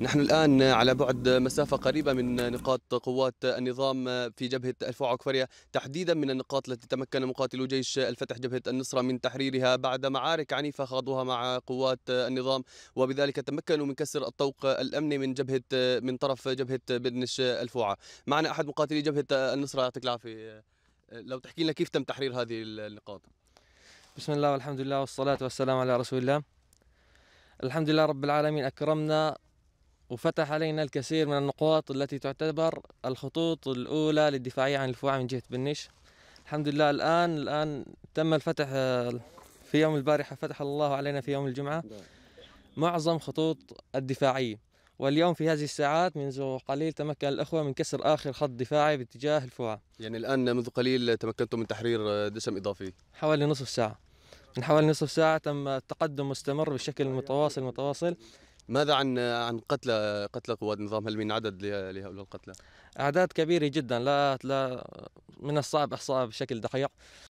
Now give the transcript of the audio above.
نحن الآن على بعد مسافة قريبة من نقاط قوات النظام في جبهة الفوع وكفرية تحديدا من النقاط التي تمكن مقاتلو جيش الفتح جبهة النصرة من تحريرها بعد معارك عنيفة خاضوها مع قوات النظام وبذلك تمكنوا من كسر الطوق الأمني من جبهة من طرف جبهة بدنش الفوعة معنا أحد مقاتلي جبهة النصرة يعطيك العافية لو تحكي لنا كيف تم تحرير هذه النقاط بسم الله والحمد لله والصلاة والسلام على رسول الله الحمد لله رب العالمين أكرمنا وفتح علينا الكثير من النقاط التي تعتبر الخطوط الأولى للدفاعية عن الفوعة من جهة بنش الحمد لله الآن الآن تم الفتح في يوم البارحة فتح الله علينا في يوم الجمعة نعم. معظم خطوط الدفاعية واليوم في هذه الساعات منذ قليل تمكن الأخوة من كسر آخر خط دفاعي باتجاه الفوعة يعني الآن منذ قليل تمكنتم من تحرير دسم إضافي حوالي نصف ساعة من حوالي نصف ساعة تم التقدم مستمر بشكل متواصل متواصل ماذا عن عن قتلى قتلى قوات النظام هل من عدد لهؤلاء القتلى؟ اعداد كبيره جدا لا لا من الصعب احصائها بشكل دقيق